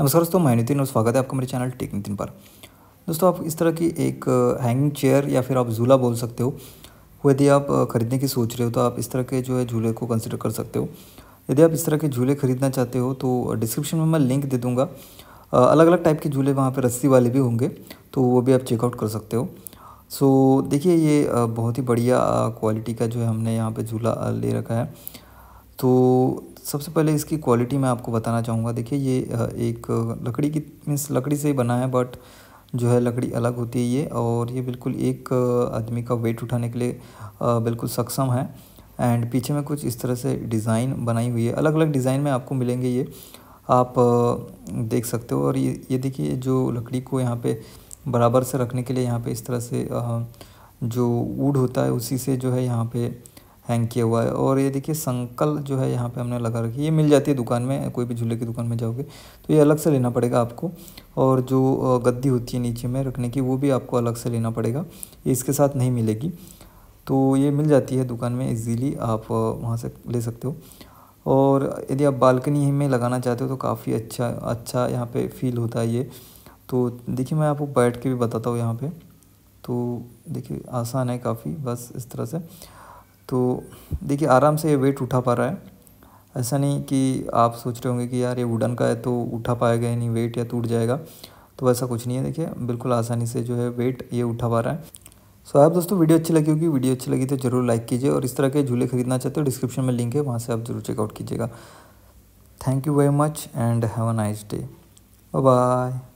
नमस्कार दोस्तों मैं नितिन और स्वागत है आपका मेरे चैनल टेक नितिन पर दोस्तों आप इस तरह की एक हैंगिंग चेयर या फिर आप झूला बोल सकते हो यदि आप ख़रीदने की सोच रहे हो तो आप इस तरह के जो है झूले को कंसिडर कर सकते हो यदि आप इस तरह के झूले खरीदना चाहते हो तो डिस्क्रिप्शन में मैं लिंक दे दूँगा अलग अलग टाइप के झूले वहाँ पर रस्सी वाले भी होंगे तो वो भी आप चेकआउट कर सकते हो सो देखिए ये बहुत ही बढ़िया क्वालिटी का जो है हमने यहाँ पर झूला ले रखा है तो सबसे पहले इसकी क्वालिटी मैं आपको बताना चाहूँगा देखिए ये एक लकड़ी की मीन्स लकड़ी से ही बना है बट जो है लकड़ी अलग होती है ये और ये बिल्कुल एक आदमी का वेट उठाने के लिए बिल्कुल सक्षम है एंड पीछे में कुछ इस तरह से डिज़ाइन बनाई हुई है अलग अलग डिज़ाइन में आपको मिलेंगे ये आप देख सकते हो और ये ये देखिए जो लकड़ी को यहाँ पे बराबर से रखने के लिए यहाँ पे इस तरह से जो वूड होता है उसी से जो है यहाँ पे हैंग किया हुआ है और ये देखिए संकल जो है यहाँ पे हमने लगा रखी है ये मिल जाती है दुकान में कोई भी झूले की दुकान में जाओगे तो ये अलग से लेना पड़ेगा आपको और जो गद्दी होती है नीचे में रखने की वो भी आपको अलग से लेना पड़ेगा ये इसके साथ नहीं मिलेगी तो ये मिल जाती है दुकान में ईजीली आप वहाँ से ले सकते हो और यदि आप बालकनी में लगाना चाहते हो तो काफ़ी अच्छा अच्छा यहाँ पर फील होता है ये तो देखिए मैं आपको बैठ के भी बताता हूँ यहाँ पर तो देखिए आसान है काफ़ी बस इस तरह से तो देखिए आराम से ये वेट उठा पा रहा है ऐसा नहीं कि आप सोच रहे होंगे कि यार ये वुडन का है तो उठा पाएगा या नहीं वेट या टूट जाएगा तो वैसा कुछ नहीं है देखिए बिल्कुल आसानी से जो है वेट ये उठा पा रहा है सो so, आप दोस्तों वीडियो अच्छी लगी होगी वीडियो अच्छी लगी तो जरूर लाइक कीजिए और इस तरह के झूले खरीदना चाहते हो डिस्क्रिप्शन में लिंक है वहाँ से आप जरूर चेकआउट कीजिएगा thank you very much and have a nice day bye